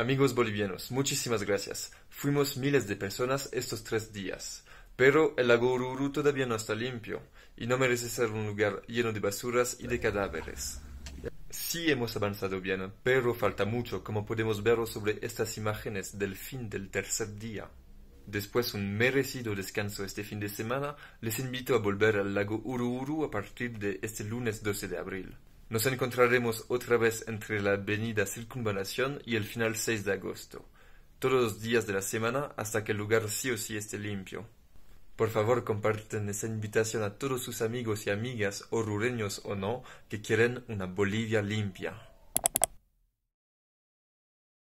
Amigos bolivianos, muchísimas gracias. Fuimos miles de personas estos tres días. Pero el lago Ururu todavía no está limpio y no merece ser un lugar lleno de basuras y de cadáveres. Sí hemos avanzado bien, pero falta mucho, como podemos verlo sobre estas imágenes del fin del tercer día. Después un merecido descanso este fin de semana, les invito a volver al lago Uruuru a partir de este lunes 12 de abril. Nos encontraremos otra vez entre la avenida Circunvalación y el final 6 de agosto, todos los días de la semana hasta que el lugar sí o sí esté limpio. Por favor, comparten esa invitación a todos sus amigos y amigas, orureños o no, que quieren una Bolivia limpia.